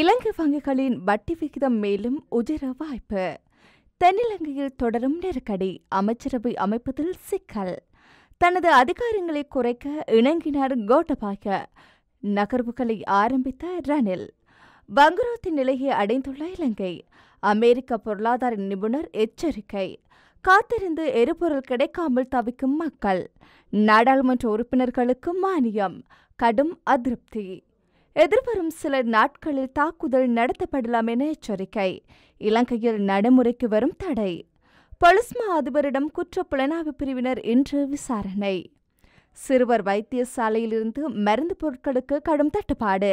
இலங்கை வங்கிகளின் வட்டி விகிதம் மேலும் உதிர வாய்ப்பு தென்னிலங்கையில் தொடரும் நெருக்கடி அமைச்சரவை அமைப்பதில் சிக்கல் தனது அதிகாரங்களை குறைக்க இணங்கினார் கோட்டபாய நகர்வுகளை ஆரம்பித்த ரணில் பங்குரோத்தி நிலையை அடைந்துள்ள இலங்கை அமெரிக்க பொருளாதார நிபுணர் எச்சரிக்கை காத்திருந்து எரிபொருள் கிடைக்காமல் தவிக்கும் மக்கள் நாடாளுமன்ற உறுப்பினர்களுக்கு மானியம் கடும் அதிருப்தி எதிர்வரும் சில நாட்களில் தாக்குதல் நடத்தப்படலாம் என எச்சரிக்கை இலங்கையில் நடைமுறைக்கு வரும் தடை பொலிஸ்மா அதிபரிடம் குற்ற புலனாய்வு பிரிவினர் இன்று விசாரணை சிறுவர் வைத்தியசாலையிலிருந்து மருந்து பொருட்களுக்கு கடும் தட்டுப்பாடு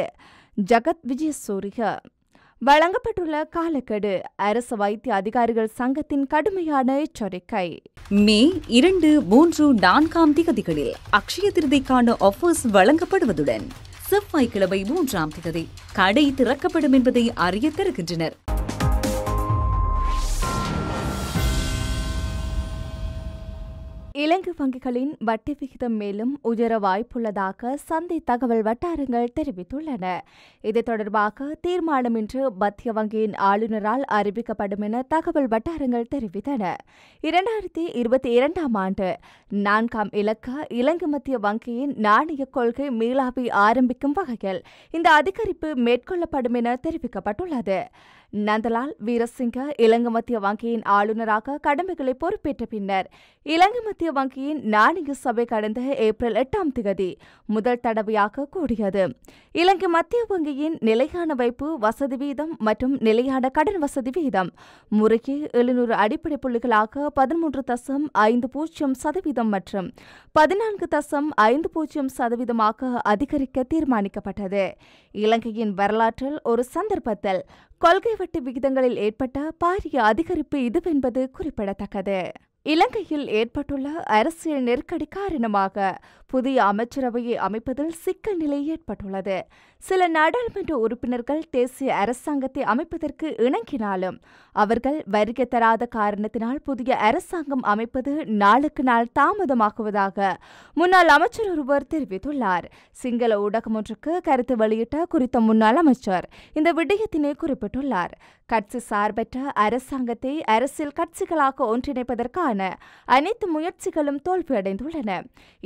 ஜகத் விஜயசூரிய வழங்கப்பட்டுள்ள காலக்கெடு அரசு வைத்திய அதிகாரிகள் சங்கத்தின் கடுமையான எச்சரிக்கை மே இரண்டு மூன்று நான்காம் திகதிகளில் அக்ஷய திருதிக்கான ஆஃபர்ஸ் வழங்கப்படுவதுடன் செவ்வாய்க்கிழமை மூன்றாம் தேதி கடை திறக்கப்படும் என்பதை அறிய இலங்கை வங்கிகளின் வட்டி விகிதம் மேலும் உயர வாய்ப்புள்ளதாக சந்தை தகவல் வட்டாரங்கள் தெரிவித்துள்ளன இது தொடர்பாக தீர்மானம் இன்று மத்திய வங்கியின் ஆளுநரால் அறிவிக்கப்படும் என தகவல் வட்டாரங்கள் தெரிவித்தன இரண்டாயிரத்தி இருபத்தி இரண்டாம் ஆண்டு நான்காம் இலக்க இலங்கை மத்திய வங்கியின் நாணய கொள்கை மீளாவை ஆரம்பிக்கும் வகையில் இந்த அதிகரிப்பு மேற்கொள்ளப்படும் என தெரிவிக்கப்பட்டுள்ளது நந்தலால் வீரசிங்க இலங்கை மத்திய வங்கியின் ஆளுநராக கடமைகளை பொறுப்பேற்ற பின்னர் இலங்கை மத்திய வங்கியின் நாணய சபை கடந்த ஏப்ரல் எட்டாம் திகதி முதல் தடவையாக கூடியது இலங்கை மத்திய வங்கியின் நிலையான வைப்பு வசதி வீதம் மற்றும் நிலையான கடன் வசதி வீதம் முறைக்கு எழுநூறு அடிப்படை புள்ளிகளாக பதிமூன்று தசம் ஐந்து பூஜ்ஜியம் சதவீதம் மற்றும் பதினான்கு தசம் ஐந்து பூஜ்ஜியம் சதவீதமாக அதிகரிக்க தீர்மானிக்கப்பட்டது இலங்கையின் வரலாற்றில் ஒரு சந்தர்ப்பத்தில் கொள்கை வட்டி விகிதங்களில் ஏற்பட்ட பாரிய அதிகரிப்பு இதுவென்பது குறிப்பிடத்தக்கது இலங்கையில் ஏற்பட்டுள்ள அரசியல் நெருக்கடி காரணமாக புதிய அமைச்சரவையை அமைப்பதில் சிக்கல் நிலை ஏற்பட்டுள்ளது சில நாடாளுமன்ற உறுப்பினர்கள் தேசிய அரசாங்கத்தை அமைப்பதற்கு இணங்கினாலும் அவர்கள் வருகை தராத காரணத்தினால் புதிய அரசாங்கம் அமைப்பது நாளுக்கு நாள் தாமதமாகுவதாக முன்னாள் அமைச்சர் ஒருவர் தெரிவித்துள்ளார் சிங்கள ஊடகம் ஒன்றுக்கு கருத்து வெளியிட்ட குறித்த முன்னாள் அமைச்சர் இந்த விடயத்தினை குறிப்பிட்டுள்ளார் கட்சி சார்பற்ற அரசாங்கத்தை அரசியல் கட்சிகளாக ஒன்றிணைப்பதற்கான அனைத்து முயற்சிகளும் தோல்வியடைந்துள்ளன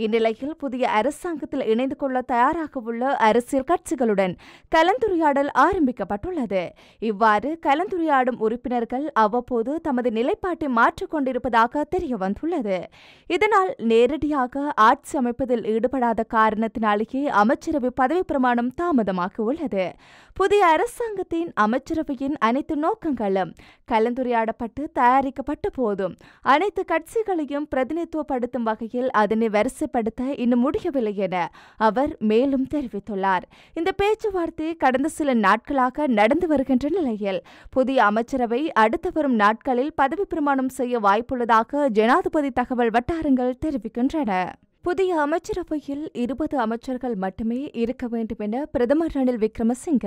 இந்நிலையில் புதிய அரசாங்கத்தில் இணைந்து கொள்ள தயாராக உள்ள அரசியல் கட்சிகளுடன் கலந்துரையாடல் ஆரம்பிக்கப்பட்டுள்ளது இவ்வாறு கலந்துரையாடும் உறுப்பினர்கள் அவ்வப்போது தமது நிலைப்பாட்டை மாற்றிக் கொண்டிருப்பதாக தெரிய வந்துள்ளது இதனால் நேரடியாக ஆட்சி அமைப்பதில் ஈடுபடாத காரணத்தினாலேயே அமைச்சரவை பதவி பிரமாணம் தாமதமாக உள்ளது புதிய அரசாங்கத்தின் அமைச்சரவையின் அனைத்து நோக்கங்களும் கலந்துரையாடப்பட்டு தயாரிக்கப்பட்ட போதும் அனைத்து கட்சிகளையும் பிரதிநிதித்துவப்படுத்தும் வகையில் அதனை வரிசைப்படுத்த இன்னும் முடியவில்லை என அவர் மேலும் தெரிவித்துள்ளார் இந்த பேச்சுவார்த்தை கடந்த சில நாட்களாக நடந்து வருகின்ற நிலையில் புதிய அமைச்சரவை அடுத்து வரும் நாட்களில் பதவி பிரமாணம் செய்ய வாய்ப்புள்ளதாக ஜனாதிபதி தகவல் வட்டாரங்கள் தெரிவிக்கின்றன புதிய அமைச்சரவையில் இருபது அமைச்சர்கள் மட்டுமே இருக்க வேண்டும் என பிரதமர் ரணில் விக்ரமசிங்க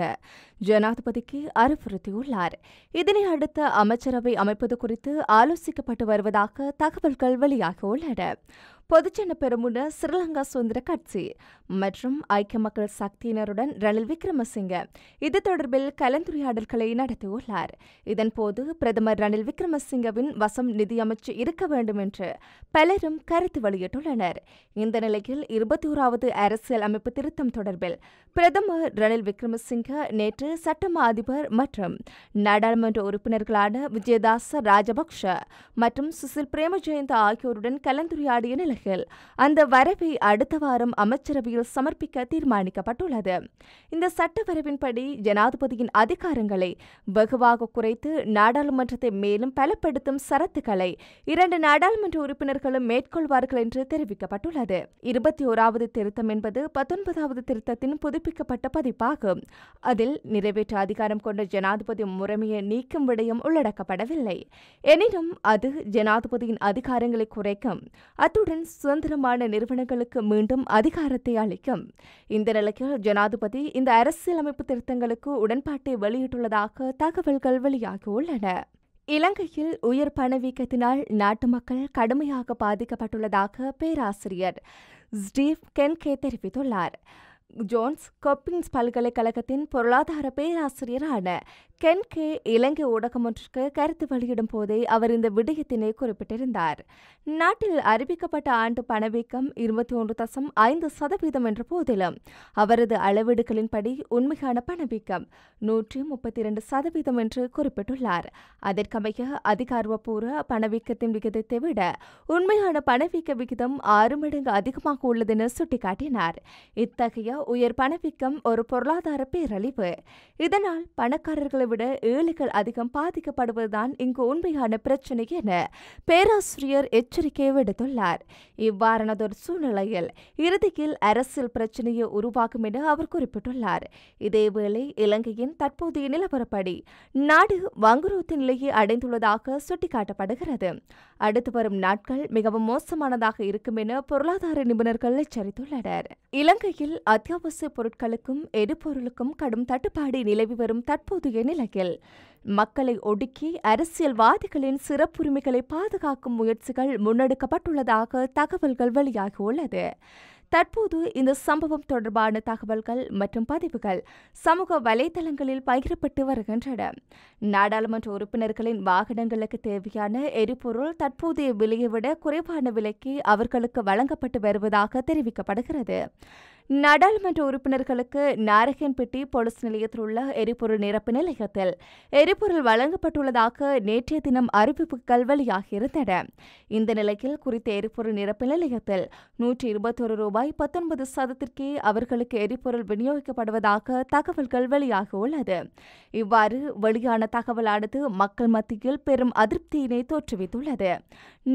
ஜனாதிபதிக்கு அறிவுறுத்தியுள்ளார் இதனை அடுத்த அமைச்சரவை அமைப்பது குறித்து ஆலோசிக்கப்பட்டு வருவதாக தகவல்கள் வெளியாகியுள்ளன பொதுச்சன பெருமுன ஸ்ரீலங்கா சுதந்திர கட்சி மற்றும் ஐக்கிய மக்கள் சக்தியினருடன் ரணில் விக்கிரமசிங்க இது தொடர்பில் கலந்துரையாடல்களை நடத்தியுள்ளார் இதன்போது பிரதமர் ரணில் விக்ரமசிங்கவின் வசம் நிதியமைச்சு இருக்க வேண்டும் என்று பலரும் கருத்து வெளியிட்டுள்ளனர் இந்த நிலையில் இருபத்தி ஓராவது அரசியல் அமைப்பு திருத்தம் தொடர்பில் பிரதமர் ரணில் விக்ரமசிங்க நேற்று சட்டம் அதிபர் மற்றும் நாடாளுமன்ற உறுப்பினர்களான விஜயதாச ராஜபக்ஷ மற்றும் சுசில் பிரேமஜெயந்த ஆகியோருடன் கலந்துரையாடிய நிலை அவர்கள் அந்த வரவை அடுத்த வாரம் அமைச்சரவையில் சமர்ப்பிக்க தீர்மானிக்கப்பட்டுள்ளது இந்த சட்ட வரவின்படி ஜனாதிபதியின் அதிகாரங்களை வெகுவாக குறைத்து நாடாளுமன்றத்தை மேலும் பலப்படுத்தும் சரத்துக்களை இரண்டு நாடாளுமன்ற உறுப்பினர்களும் மேற்கொள்வார்கள் என்று தெரிவிக்கப்பட்டுள்ளது இருபத்தி ஓராவது திருத்தம் என்பது பத்தொன்பதாவது திருத்தத்தின் புதுப்பிக்கப்பட்ட பதிப்பாகும் அதில் நிறைவேற்ற அதிகாரம் கொண்ட ஜனாதிபதி முறைமையை நீக்கும் விடயம் உள்ளடக்கப்படவில்லை எனினும் அது ஜனாதிபதியின் அதிகாரங்களை குறைக்கும் அத்துடன் சுதந்திரமான நிறுவனங்களுக்கு மீண்டும் அதிகாரத்தை அளிக்கும் இந்த நிலையில் ஜனாதிபதி இந்த அரசியலமைப்பு திருத்தங்களுக்கு உடன்பாட்டை வெளியிட்டுள்ளதாக தகவல்கள் வெளியாகியுள்ளன இலங்கையில் உயர் பணவீக்கத்தினால் நாட்டு மக்கள் கடுமையாக பாதிக்கப்பட்டுள்ளதாக பேராசிரியர் ஸ்டீவ் கென்கே தெரிவித்துள்ளார் ஜோன்ஸ் கொப்பின்ஸ் பல்கலைக்கழகத்தின் பொருளாதார பேராசிரியரான கென் கே இலங்கை ஊடகம் ஒன்றிற்கு கருத்து வெளியிடும் போதே அவர் இந்த விடயத்தினை குறிப்பிட்டிருந்தார் நாட்டில் அறிவிக்கப்பட்ட ஆண்டு பணவீக்கம் இருபத்தி ஒன்று தசம் ஐந்து சதவீதம் என்ற போதிலும் அவரது அளவீடுகளின்படி உண்மையான பணவீக்கம் நூற்றி முப்பத்தி இரண்டு சதவீதம் என்று குறிப்பிட்டுள்ளார் அதற்கமைய அதிகாரப்பூர்வ பணவீக்கத்தின் விகிதத்தை விட உண்மையான பணவீக்க விகிதம் ஆறு மடங்கு அதிகமாக உள்ளதென சுட்டிக்காட்டினார் இத்தகைய உயர் பணவீக்கம் ஒரு பொருளாதார பேரழிவு இதனால் பணக்காரர்களை விட ஏழைகள் அதிகம் பாதிக்கப்படுவதுதான் இங்கு உண்மையான பிரச்சினை என பேராசிரியர் எச்சரிக்கை விடுத்துள்ளார் இவ்வாறானதொரு சூழ்நிலையில் இறுதியில் அரசியல் பிரச்சனையை உருவாகும் என அவர் குறிப்பிட்டுள்ளார் இதேவேளை இலங்கையின் தற்போதைய நிலவரப்படி நாடு வங்குரோத்தின் நிலையை அடைந்துள்ளதாக சுட்டிக்காட்டப்படுகிறது அடுத்து வரும் நாட்கள் மிகவும் மோசமானதாக இருக்கும் என பொருளாதார நிபுணர்கள் எச்சரித்துள்ளனர் இலங்கையில் அத்தியாவசிய பொருட்களுக்கும் எரிபொருளுக்கும் கடும் தட்டுப்பாடு நிலவி வரும் தற்போதைய நிலையில் மக்களை ஒடுக்கி அரசியல்வாதிகளின் சிறப்புரிமைகளை பாதுகாக்கும் முயற்சிகள் முன்னெடுக்கப்பட்டுள்ளதாக தகவல்கள் வெளியாகியுள்ளது தற்போது இந்த சம்பவம் தொடர்பான தகவல்கள் மற்றும் பதிவுகள் சமூக வலைதளங்களில் பகிரப்பட்டு வருகின்றன நாடாளுமன்ற உறுப்பினர்களின் வாகனங்களுக்கு தேவையான எரிபொருள் தற்போதைய விலையை விட குறைவான விலைக்கு அவர்களுக்கு வழங்கப்பட்டு வருவதாக தெரிவிக்கப்படுகிறது நாடாளுமன்ற உறுப்பினர்களுக்கு நாரகன்பட்டி போலீஸ் நிலையத்தில் உள்ள எரிபொருள் நிரப்பு நிலையத்தில் எரிபொருள் வழங்கப்பட்டுள்ளதாக நேற்றைய தினம் அறிவிப்புகள் வெளியாகியிருந்தன இந்த நிலையில் குறித்த எரிபொருள் நிரப்பு நிலையத்தில் நூற்றி இருபத்தொரு ரூபாய் பத்தொன்பது சதத்திற்கே அவர்களுக்கு எரிபொருள் விநியோகிக்கப்படுவதாக தகவல்கள் வெளியாகியுள்ளது இவ்வாறு வெளியான தகவலானது மக்கள் மத்தியில் பெரும் அதிருப்தியினை தோற்றுவித்துள்ளது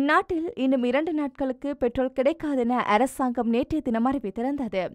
நாட்டில் இன்னும் இரண்டு நாட்களுக்கு பெட்ரோல் கிடைக்காதென அரசாங்கம் நேற்றைய தினம் அறிவித்திருந்தது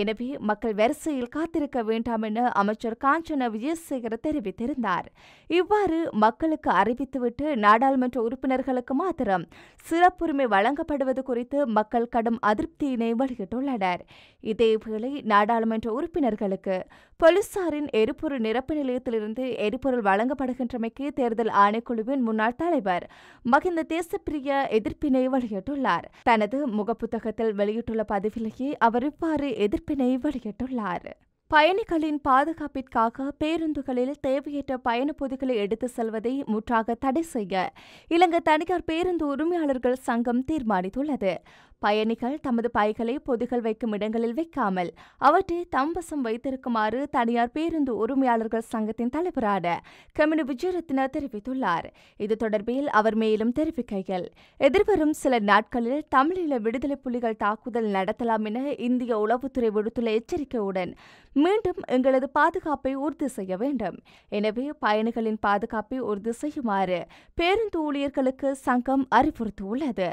எனவே மக்கள் வரிசையில் காத்திருக்க வேண்டாம் என அமைச்சர் காஞ்சன விஜயசேகர் தெரிவித்திருந்தார் இவ்வாறு மக்களுக்கு அறிவித்துவிட்டு நாடாளுமன்ற உறுப்பினர்களுக்கு மாத்திரம் சிறப்புரிமை வழங்கப்படுவது குறித்து மக்கள் கடும் அதிருப்தியினை வெளியிட்டுள்ளனர் இதேவேளை நாடாளுமன்ற உறுப்பினர்களுக்கு போலீசாரின் எரிபொருள் நிரப்பு நிலையத்திலிருந்து எரிபொருள் வழங்கப்படுகின்றமைக்கு தேர்தல் ஆணைக்குழுவின் முன்னாள் தலைவர் மகிந்த தேசப்பிரிய எதிர்ப்பினை வெளியிட்டுள்ளார் தனது முகப்புத்தகத்தில் வெளியிட்டுள்ள பதிவிலேயே அவர் இவ்வாறு எதிர் எதிர்ப்பினை வெளியிட்டுள்ளார் பயணிகளின் பாதுகாப்பிற்காக பேருந்துகளில் தேவையற்ற பயண பொதிகளை எடுத்து செல்வதை முற்றாக தடை செய்ய இலங்கை தனியார் பேருந்து உரிமையாளர்கள் சங்கம் தீர்மானித்துள்ளது பயணிகள் தமது பைகளை பொதுகள் வைக்கும் இடங்களில் வைக்காமல் அவற்றை தம்பசம் வைத்திருக்குமாறு தனியார் பேருந்து உரிமையாளர்கள் சங்கத்தின் தலைவரான கமினி விஜயரத்ன தெரிவித்துள்ளார் இது தொடர்பில் அவர் மேலும் தெரிவிக்கையில் எதிர்வரும் சில நாட்களில் தமிழீழ விடுதலை புலிகள் தாக்குதல் நடத்தலாம் என இந்திய உளவுத்துறை விடுத்துள்ள எச்சரிக்கையுடன் மீண்டும் எங்களது பாதுகாப்பை உறுதி செய்ய வேண்டும் எனவே பயணிகளின் பாதுகாப்பை உறுதி செய்யுமாறு பேருந்து ஊழியர்களுக்கு சங்கம் அறிவுறுத்தியுள்ளது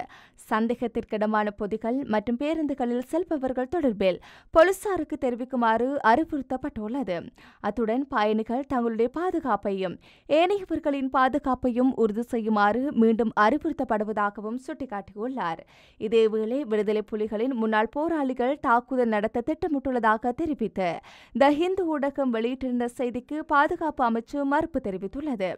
சந்தேகத்திற்கிடமான பொதிகள் மற்றும் பேருந்துகளில் செல்பவர்கள் தொடர்பில் போலீசாருக்கு தெரிவிக்குமாறு அறிவுறுத்தப்பட்டுள்ளது அத்துடன் பயணிகள் தங்களுடைய பாதுகாப்பையும் ஏனையவர்களின் பாதுகாப்பையும் உறுதி செய்யுமாறு மீண்டும் அறிவுறுத்தப்படுவதாகவும் சுட்டிக்காட்டியுள்ளார் இதேவேளை விடுதலை புலிகளின் முன்னாள் போராளிகள் தாக்குதல் நடத்த திட்டமிட்டுள்ளதாக தெரிவித்து த ஹிந்து ஊடகம் வெளியிட்டிருந்த செய்திக்கு பாதுகாப்பு அமைச்சு மறுப்பு தெரிவித்துள்ளது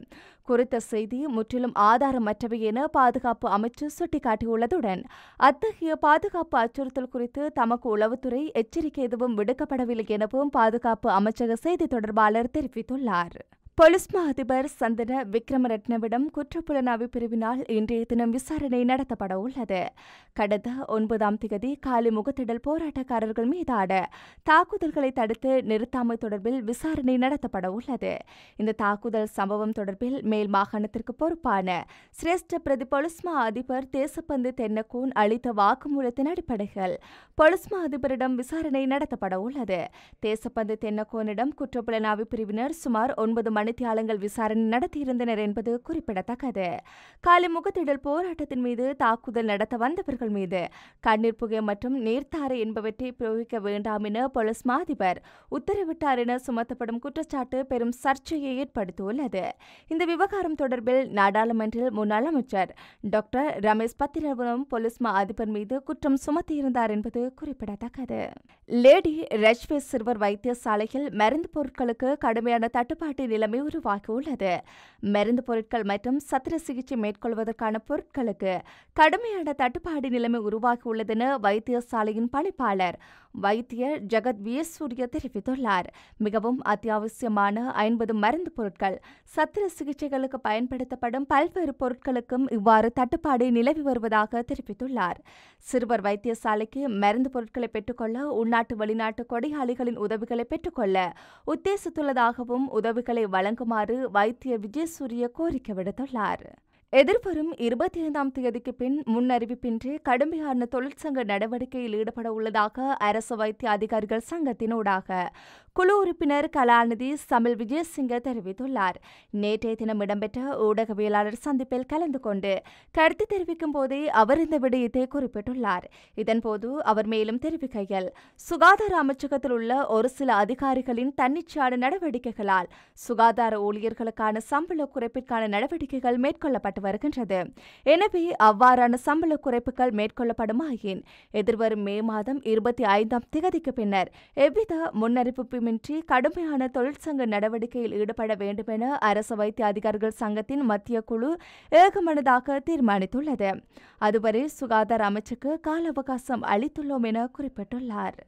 குறித்த செய்தி முற்றிலும் ஆதாரமற்றவை என பாதுகாப்பு அமைச்சு சுட்டிக்காட்டியுள்ளதுடன் அத்தகைய ஆகிய பாதுகாப்பு அச்சுறுத்தல் குறித்து தமக்கு உளவுத்துறை எச்சரிக்கை எதுவும் விடுக்கப்படவில்லை எனவும் பாதுகாப்பு அமைச்சக செய்தி தொடர்பாளர் தெரிவித்துள்ளார் பொலிஸ்மா அதிபர் சந்தன விக்ரமரத்னவிடம் குற்றப்புலனாய்வு பிரிவினால் இன்றைய தினம் விசாரணை நடத்தப்பட உள்ளது கடந்த ஒன்பதாம் திகதி காலி முகத்திடல் போராட்டக்காரர்கள் மீதான தாக்குதல்களை தடுத்து நிறுத்தாமை தொடர்பில் விசாரணை நடத்தப்பட உள்ளது இந்த தாக்குதல் சம்பவம் தொடர்பில் மேல் மாகாணத்திற்கு பொறுப்பான சிரேஷ்ட பிரதி பொலிஸ்மா அதிபர் தேசப்பந்து தென்னகோன் அளித்த வாக்குமூலத்தின் அடிப்படைகள் பொலிஸ்மா அதிபரிடம் விசாரணை நடத்தப்பட உள்ளது தேசப்பந்து தென்னக்கோனிடம் குற்றப்புலனாய்வு பிரிவினர் சுமார் ஒன்பது மணி மணித்தியாலங்கள் விசாரணை நடத்தியிருந்தனர் என்பது குறிப்பிடத்தக்கது காலி முகத்திடல் போராட்டத்தின் மீது தாக்குதல் நடத்த வந்தவர்கள் மீது கண்ணீர் புகை மற்றும் நேர்த்தாரை என்பவற்றை பிரயோகிக்க வேண்டாம் என போலீஸ் மாதிபர் உத்தரவிட்டார் என சுமத்தப்படும் குற்றச்சாட்டு பெரும் சர்ச்சையை ஏற்படுத்தியுள்ளது இந்த விவகாரம் தொடர்பில் நாடாளுமன்றில் முன்னாள் அமைச்சர் டாக்டர் ரமேஷ் பத்திரவனும் போலீஸ் மா அதிபர் மீது குற்றம் சுமத்தியிருந்தார் என்பது குறிப்பிடத்தக்கது லேடி ரெஷ்வே சிறுவர் வைத்தியசாலையில் மருந்து பொருட்களுக்கு கடுமையான தட்டுப்பாட்டு நிலைமை தேவை உள்ளது மருந்து பொருட்கள் மற்றும் சத்திர சிகிச்சை மேற்கொள்வதற்கான பொருட்களுக்கு கடுமையான தட்டுப்பாடு நிலைமை உருவாகியுள்ளதென வைத்தியசாலையின் பணிப்பாளர் வைத்தியர் ஜெகத் வீரசூரிய தெரிவித்துள்ளார் மிகவும் அத்தியாவசியமான ஐம்பது மருந்து பொருட்கள் சத்திர சிகிச்சைகளுக்கு பயன்படுத்தப்படும் பல்வேறு பொருட்களுக்கும் இவ்வாறு தட்டுப்பாடு நிலவி வருவதாக தெரிவித்துள்ளார் சிறுவர் வைத்தியசாலைக்கு மருந்து பொருட்களை பெற்றுக்கொள்ள உள்நாட்டு வெளிநாட்டு கொடையாளிகளின் உதவிகளை பெற்றுக்கொள்ள உத்தேசித்துள்ளதாகவும் உதவிகளை வழங்க வழங்குமாறு வைத்திய விஜயசூரிய கோரிக்கை விடுத்துள்ளார் எதிர்வரும் இருபத்தி ஐந்தாம் தேதிக்கு பின் முன்னறிவிப்பின்றி கடுமையான தொழிற்சங்க நடவடிக்கையில் ஈடுபட உள்ளதாக அரசு வைத்திய அதிகாரிகள் சங்கத்தினூடாக குழு உறுப்பினர் கலாநிதி சமில் விஜயசிங்க தெரிவித்துள்ளார் நேற்றைய தினம் இடம்பெற்ற ஊடகவியலாளர் சந்திப்பில் கலந்து கொண்டு கருத்து தெரிவிக்கும் போதே அவர் இந்த விடயத்தை குறிப்பிட்டுள்ளார் இதன்போது அவர் மேலும் தெரிவிக்கையில் சுகாதார அமைச்சகத்தில் உள்ள ஒரு சில அதிகாரிகளின் தன்னிச்சையான நடவடிக்கைகளால் சுகாதார ஊழியர்களுக்கான சம்பள குறைப்பிற்கான நடவடிக்கைகள் மேற்கொள்ளப்பட்டன காட்டி வருகின்றது எனவே அவ்வாறான சம்பள குறைப்புகள் மேற்கொள்ளப்படுமாயின் எதிர்வரும் மே மாதம் இருபத்தி ஐந்தாம் திகதிக்கு பின்னர் எவ்வித முன்னறிவிப்புமின்றி கடுமையான தொழிற்சங்க நடவடிக்கையில் ஈடுபட வேண்டுமென அரசு வைத்திய அதிகாரிகள் சங்கத்தின் மத்திய குழு ஏகமனதாக தீர்மானித்துள்ளது அதுவரை சுகாதார அமைச்சுக்கு கால அவகாசம் அளித்துள்ளோம் என குறிப்பிட்டுள்ளார்